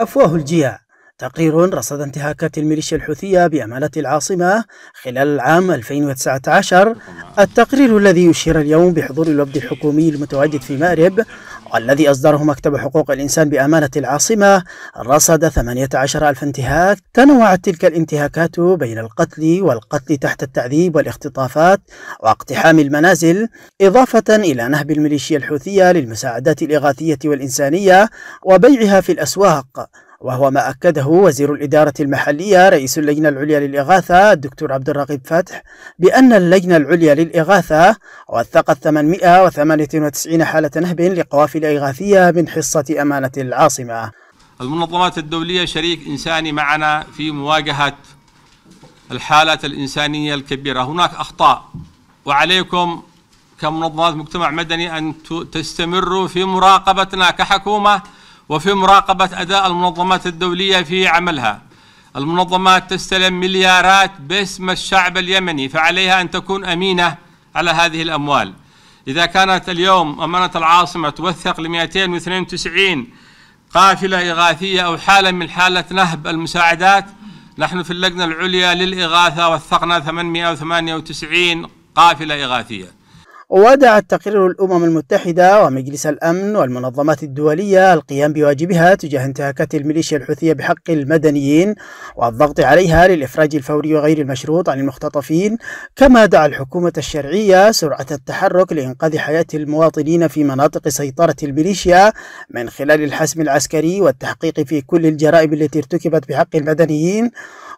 أفواه الجياع تقرير رصد انتهاكات الميليشيا الحوثية بأمالة العاصمة خلال العام 2019 التقرير الذي يشير اليوم بحضور الوفد الحكومي المتواجد في مأرب والذي أصدره مكتب حقوق الإنسان بأمانة العاصمة رصد 18 ألف انتهاك تنوعت تلك الانتهاكات بين القتل والقتل تحت التعذيب والاختطافات واقتحام المنازل إضافة إلى نهب الميليشيا الحوثية للمساعدات الإغاثية والإنسانية وبيعها في الأسواق وهو ما أكده وزير الإدارة المحلية رئيس اللجنة العليا للإغاثة الدكتور عبد الرقيب فتح بأن اللجنة العليا للإغاثة وثقت 898 حالة نهب لقوافل إغاثية من حصة أمانة العاصمة المنظمات الدولية شريك إنساني معنا في مواجهة الحالات الإنسانية الكبيرة هناك أخطاء وعليكم كمنظمات مجتمع مدني أن تستمروا في مراقبتنا كحكومة وفي مراقبة أداء المنظمات الدولية في عملها المنظمات تستلم مليارات باسم الشعب اليمني فعليها أن تكون أمينة على هذه الأموال إذا كانت اليوم أمانة العاصمة توثق ل 292 قافلة إغاثية أو حالة من حالة نهب المساعدات نحن في اللجنة العليا للإغاثة وثقنا 898 قافلة إغاثية وودع التقرير الأمم المتحدة ومجلس الأمن والمنظمات الدولية القيام بواجبها تجاه انتهاكات الميليشيا الحوثية بحق المدنيين والضغط عليها للإفراج الفوري وغير المشروط عن المختطفين كما دعا الحكومة الشرعية سرعة التحرك لإنقاذ حياة المواطنين في مناطق سيطرة الميليشيا من خلال الحسم العسكري والتحقيق في كل الجرائم التي ارتكبت بحق المدنيين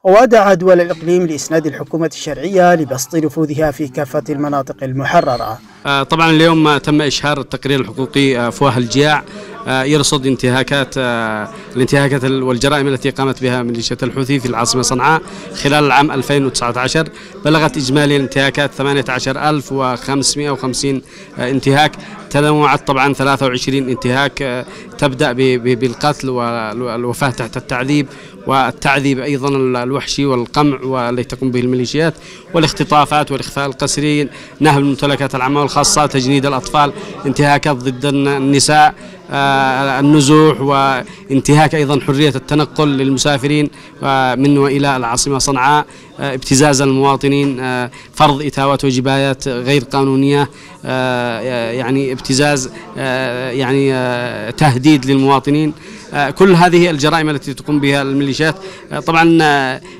ودعا دول الإقليم لإسناد الحكومة الشرعية لبسط نفوذها في كافة المناطق المحررة آه، طبعا اليوم تم إشهار التقرير الحقوقي أفواه الجياع آه، يرصد انتهاكات آه، الانتهاكات والجرائم التي قامت بها ميليشيات الحوثي في العاصمة صنعاء خلال العام 2019 بلغت إجمالي الانتهاكات 18550 آه، انتهاك تنوعت طبعا 23 انتهاك تبدأ بالقتل والوفاة تحت التعذيب والتعذيب أيضا الوحشي والقمع والذي تقوم به الميليشيات والاختطافات والإخفاء القسري نهب الممتلكات العامة والخاصة تجنيد الأطفال انتهاكات ضد النساء النزوح وانتهاك أيضا حرية التنقل للمسافرين آه، من وإلى العاصمة صنعاء آه، ابتزاز المواطنين آه، فرض إتاوات وجبايات غير قانونية يعني ابتزاز يعني تهديد للمواطنين كل هذه الجرائم التي تقوم بها الميليشيات طبعا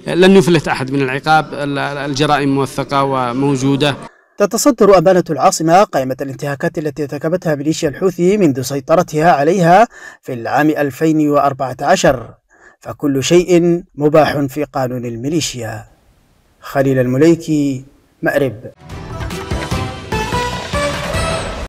لن يفلت أحد من العقاب الجرائم موثقة وموجودة تتصدر أمانة العاصمة قائمة الانتهاكات التي ارتكبتها ميليشيا الحوثي منذ سيطرتها عليها في العام 2014 فكل شيء مباح في قانون الميليشيا خليل المليكي مأرب